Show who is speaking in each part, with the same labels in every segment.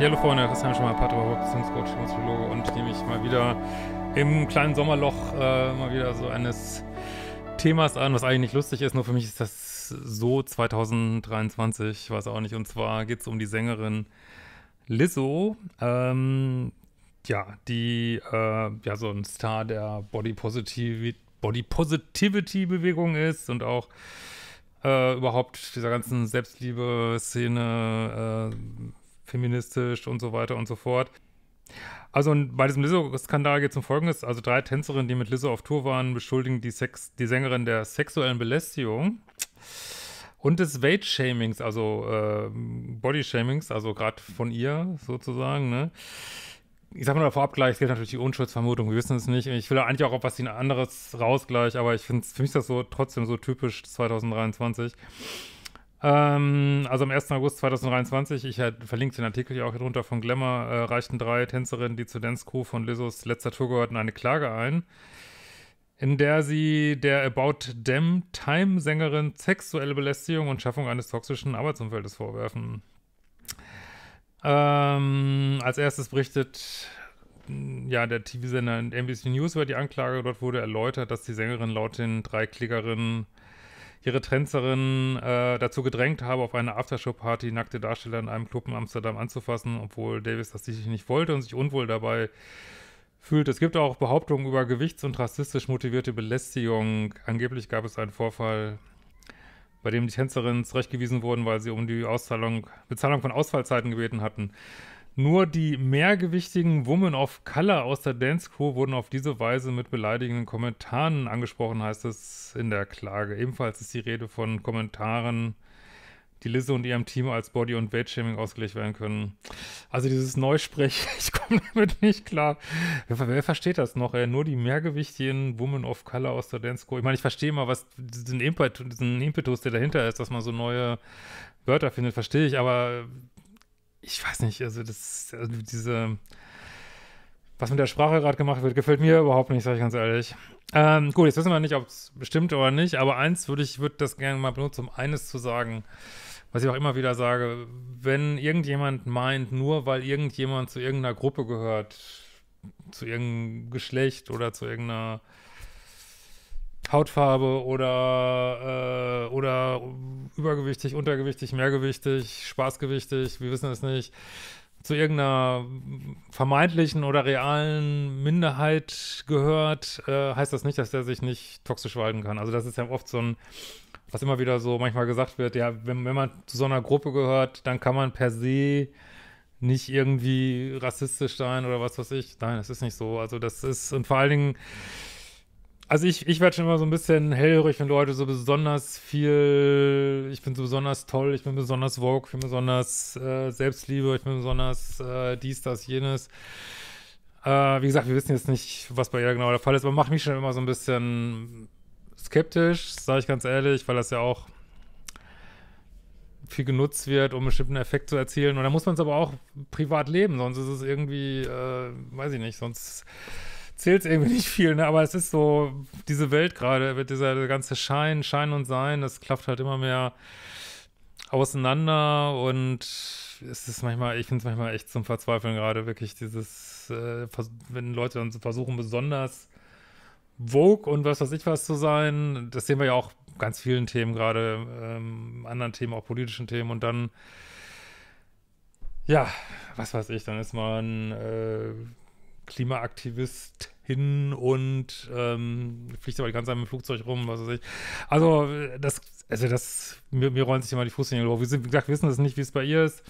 Speaker 1: Hallo Freunde, das ist Christian Schemmer, Patrick, Beziehungscoach, Psychologe und nehme ich mal wieder im kleinen Sommerloch äh, mal wieder so eines Themas an, was eigentlich nicht lustig ist, nur für mich ist das so 2023, weiß auch nicht. Und zwar geht es um die Sängerin Lizzo, ähm, ja, die äh, ja so ein Star der Body, Positiv Body Positivity Bewegung ist und auch äh, überhaupt dieser ganzen Selbstliebe-Szene äh, feministisch und so weiter und so fort. Also bei diesem Lizzo-Skandal geht es um Folgendes. Also drei Tänzerinnen, die mit Lizzo auf Tour waren, beschuldigen die, Sex die Sängerin der sexuellen Belästigung und des Weight-Shamings, also äh, Body-Shamings, also gerade von ihr sozusagen. Ne? Ich sag mal vorab gleich, es gilt natürlich die Unschuldsvermutung, wir wissen es nicht. Ich will eigentlich auch auf was ein anderes raus aber ich finde für mich das so trotzdem so typisch 2023. Ähm, also am 1. August 2023, ich halt, verlinke den Artikel ja auch hier drunter von Glamour, äh, reichten drei Tänzerinnen, die zur Dance Crew von Lizos letzter Tour gehörten, eine Klage ein, in der sie der About Them Time Sängerin sexuelle Belästigung und Schaffung eines toxischen Arbeitsumfeldes vorwerfen. Ähm, als erstes berichtet hm, ja, der TV-Sender NBC News über die Anklage. Dort wurde erläutert, dass die Sängerin laut den drei Klägerinnen ihre Tänzerin äh, dazu gedrängt habe, auf einer Aftershow-Party nackte Darsteller in einem Club in Amsterdam anzufassen, obwohl Davis das sicherlich nicht wollte und sich unwohl dabei fühlt. Es gibt auch Behauptungen über gewichts- und rassistisch motivierte Belästigung. Angeblich gab es einen Vorfall, bei dem die Tänzerinnen zurechtgewiesen wurden, weil sie um die Auszahlung, Bezahlung von Ausfallzeiten gebeten hatten. Nur die mehrgewichtigen Women of Color aus der Dance Crew wurden auf diese Weise mit beleidigenden Kommentaren angesprochen, heißt es in der Klage. Ebenfalls ist die Rede von Kommentaren, die Lizzo und ihrem Team als Body- und Weight-Shaming ausgelegt werden können. Also dieses Neusprech, ich komme damit nicht klar. Wer, wer versteht das noch? Ey? Nur die mehrgewichtigen Women of Color aus der Dance Crew. Ich meine, ich verstehe mal, was diesen Impetus, diesen Impetus, der dahinter ist, dass man so neue Wörter findet, verstehe ich, aber ich weiß nicht, also das, also diese, was mit der Sprache gerade gemacht wird, gefällt mir überhaupt nicht, sage ich ganz ehrlich. Ähm, gut, jetzt wissen wir nicht, ob es bestimmt oder nicht, aber eins würde ich würde das gerne mal benutzen, um eines zu sagen, was ich auch immer wieder sage, wenn irgendjemand meint, nur weil irgendjemand zu irgendeiner Gruppe gehört, zu irgendeinem Geschlecht oder zu irgendeiner Hautfarbe oder äh, oder übergewichtig, untergewichtig, mehrgewichtig, spaßgewichtig, wir wissen es nicht, zu irgendeiner vermeintlichen oder realen Minderheit gehört, äh, heißt das nicht, dass der sich nicht toxisch verhalten kann. Also das ist ja oft so ein, was immer wieder so manchmal gesagt wird, ja, wenn, wenn man zu so einer Gruppe gehört, dann kann man per se nicht irgendwie rassistisch sein oder was weiß ich. Nein, das ist nicht so. Also das ist, und vor allen Dingen, also ich, ich werde schon immer so ein bisschen hellhörig, wenn Leute so besonders viel, ich bin so besonders toll, ich bin besonders woke, ich bin besonders äh, Selbstliebe, ich bin besonders äh, dies, das, jenes. Äh, wie gesagt, wir wissen jetzt nicht, was bei ihr genau der Fall ist, aber macht mich schon immer so ein bisschen skeptisch, sage ich ganz ehrlich, weil das ja auch viel genutzt wird, um einen bestimmten Effekt zu erzielen. Und da muss man es aber auch privat leben, sonst ist es irgendwie, äh, weiß ich nicht, sonst zählt es irgendwie nicht viel, ne? aber es ist so, diese Welt gerade, wird dieser, dieser ganze Schein, Schein und Sein, das klafft halt immer mehr auseinander und es ist manchmal, ich finde es manchmal echt zum Verzweifeln gerade, wirklich dieses, äh, wenn Leute dann versuchen, besonders Vogue und was weiß ich was zu sein, das sehen wir ja auch ganz vielen Themen gerade, ähm, anderen Themen, auch politischen Themen und dann ja, was weiß ich, dann ist man äh, Klimaaktivistin und ähm, fliegt aber die ganze Zeit mit dem Flugzeug rum, was weiß ich. Also, äh, das, also das, mir, mir rollen sich immer die Fußnägel hoch. Wir sind, wie gesagt, wir wissen das nicht, wie es bei ihr ist.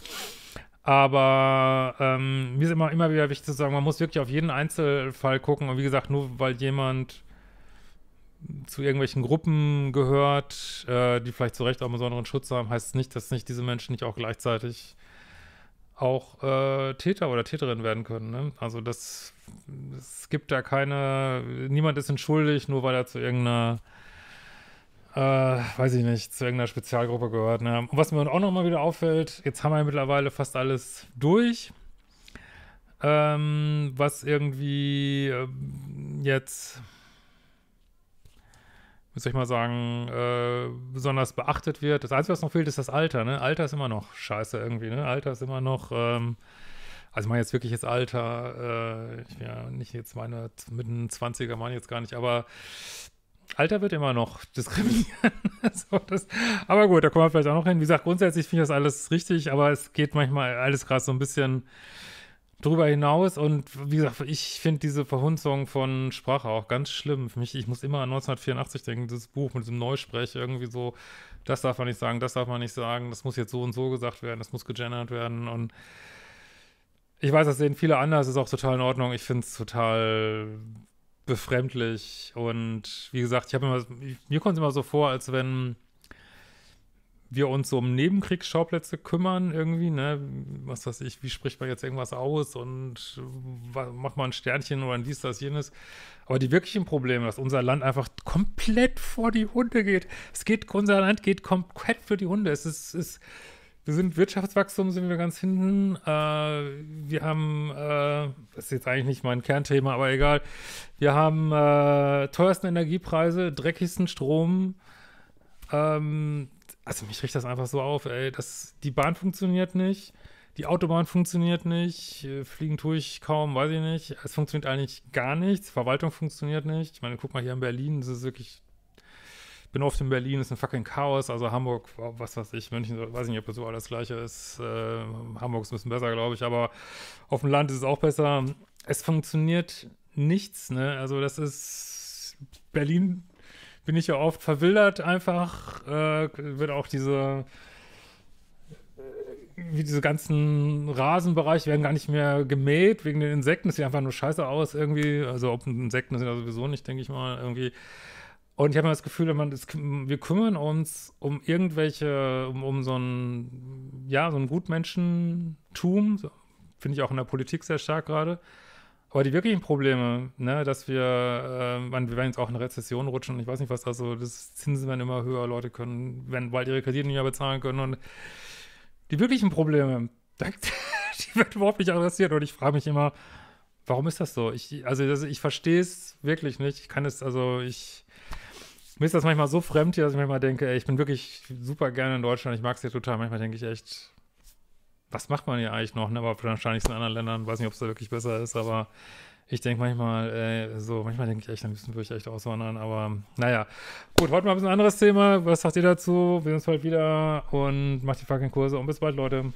Speaker 1: Aber ähm, mir ist immer, immer wieder wichtig zu sagen, man muss wirklich auf jeden Einzelfall gucken. Und wie gesagt, nur weil jemand zu irgendwelchen Gruppen gehört, äh, die vielleicht zu Recht auch besonderen Schutz haben, heißt es nicht, dass nicht diese Menschen nicht auch gleichzeitig auch äh, Täter oder Täterin werden können. Ne? Also das es gibt da keine, niemand ist entschuldigt, nur weil er zu irgendeiner, äh, weiß ich nicht, zu irgendeiner Spezialgruppe gehört. Ne? Und was mir auch nochmal wieder auffällt, jetzt haben wir ja mittlerweile fast alles durch, ähm, was irgendwie äh, jetzt, wie soll ich mal sagen, äh, besonders beachtet wird. Das Einzige, was noch fehlt, ist das Alter. Ne? Alter ist immer noch scheiße irgendwie. Ne? Alter ist immer noch... Ähm, also ich meine jetzt wirklich jetzt Alter, äh, ich ja nicht jetzt meine mitten 20er meine jetzt gar nicht, aber Alter wird immer noch diskriminieren. so, das, aber gut, da kommen wir vielleicht auch noch hin. Wie gesagt, grundsätzlich finde ich das alles richtig, aber es geht manchmal alles gerade so ein bisschen drüber hinaus und wie gesagt, ich finde diese Verhunzung von Sprache auch ganz schlimm. Für mich, ich muss immer an 1984 denken, dieses Buch mit diesem Neusprech irgendwie so, das darf man nicht sagen, das darf man nicht sagen, das muss jetzt so und so gesagt werden, das muss gegendert werden und ich weiß, das sehen viele anders, ist auch total in Ordnung. Ich finde es total befremdlich. Und wie gesagt, ich habe immer, mir kommt es immer so vor, als wenn wir uns so um Nebenkriegsschauplätze kümmern irgendwie, ne? Was weiß ich, wie spricht man jetzt irgendwas aus und macht man ein Sternchen oder ein dies, das, jenes. Aber die wirklichen Probleme, dass unser Land einfach komplett vor die Hunde geht. Es geht, unser Land geht komplett für die Hunde. Es ist, es ist wir sind Wirtschaftswachstum, sind wir ganz hinten. Äh, wir haben, äh, das ist jetzt eigentlich nicht mein Kernthema, aber egal. Wir haben äh, teuersten Energiepreise, dreckigsten Strom. Ähm, also mich riecht das einfach so auf, ey. Das, die Bahn funktioniert nicht, die Autobahn funktioniert nicht, äh, fliegen tue ich kaum, weiß ich nicht. Es funktioniert eigentlich gar nichts, Verwaltung funktioniert nicht. Ich meine, guck mal hier in Berlin, das ist wirklich bin oft in Berlin, ist ein fucking Chaos. Also Hamburg, was weiß ich, München, weiß ich nicht, ob das so alles gleiche ist. Äh, Hamburg ist ein bisschen besser, glaube ich, aber auf dem Land ist es auch besser. Es funktioniert nichts, ne? Also das ist Berlin bin ich ja oft verwildert einfach. Äh, wird auch diese äh, wie diese ganzen Rasenbereiche werden gar nicht mehr gemäht wegen den Insekten. Das sieht einfach nur scheiße aus irgendwie. Also ob Insekten sind ja sowieso nicht, denke ich mal, irgendwie. Und ich habe das Gefühl, man, das, wir kümmern uns um irgendwelche, um, um so ein, ja, so ein Gutmenschentum, so, finde ich auch in der Politik sehr stark gerade. Aber die wirklichen Probleme, ne, dass wir, äh, man, wir werden jetzt auch in eine Rezession rutschen und ich weiß nicht was, so, das Zinsen werden immer höher, Leute können, wenn bald ihre Kredite nicht mehr bezahlen können und die wirklichen Probleme, die werden überhaupt nicht adressiert und ich frage mich immer, warum ist das so? Ich, also, also ich verstehe es wirklich nicht. Ich kann es, also ich, mir ist das manchmal so fremd hier, dass ich manchmal denke, ey, ich bin wirklich super gerne in Deutschland, ich mag es hier total. Manchmal denke ich echt, was macht man hier eigentlich noch? Ne? Aber wahrscheinlich in anderen Ländern, weiß nicht, ob es da wirklich besser ist, aber ich denke manchmal, äh, so, manchmal denke ich echt, dann liebsten würde ich echt auswandern, aber naja. Gut, heute mal ein bisschen anderes Thema. Was sagt ihr dazu? Wir sehen uns bald wieder und macht die fucking Kurse und bis bald, Leute.